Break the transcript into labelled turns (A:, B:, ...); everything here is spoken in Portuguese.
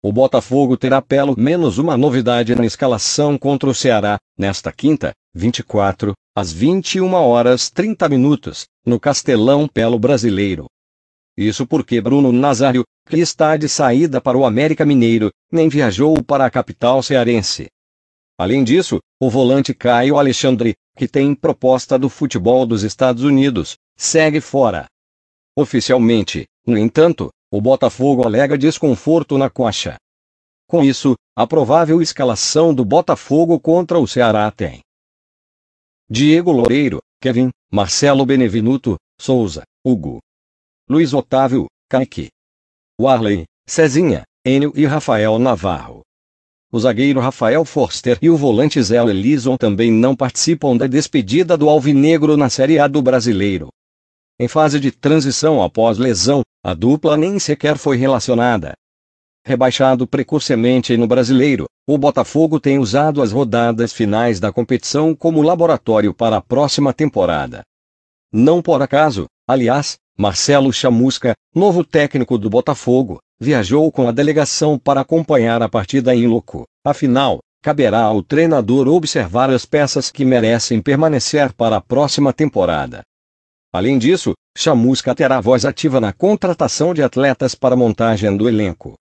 A: O Botafogo terá pelo menos uma novidade na escalação contra o Ceará, nesta quinta, 24, às 21 horas 30 minutos, no Castelão pelo Brasileiro. Isso porque Bruno Nazário, que está de saída para o América Mineiro, nem viajou para a capital cearense. Além disso, o volante Caio Alexandre, que tem proposta do futebol dos Estados Unidos, segue fora. Oficialmente, no entanto, o Botafogo alega desconforto na coxa. Com isso, a provável escalação do Botafogo contra o Ceará tem Diego Loureiro, Kevin, Marcelo Benevenuto, Souza, Hugo, Luiz Otávio, Kaique, Warley, Cezinha, Enio e Rafael Navarro. O zagueiro Rafael Forster e o volante Zé Elison também não participam da despedida do Alvinegro na Série A do Brasileiro. Em fase de transição após lesão, a dupla nem sequer foi relacionada. Rebaixado precocemente no brasileiro, o Botafogo tem usado as rodadas finais da competição como laboratório para a próxima temporada. Não por acaso, aliás, Marcelo Chamusca, novo técnico do Botafogo, viajou com a delegação para acompanhar a partida em loco. Afinal, caberá ao treinador observar as peças que merecem permanecer para a próxima temporada. Além disso, Chamusca terá voz ativa na contratação de atletas para montagem do elenco.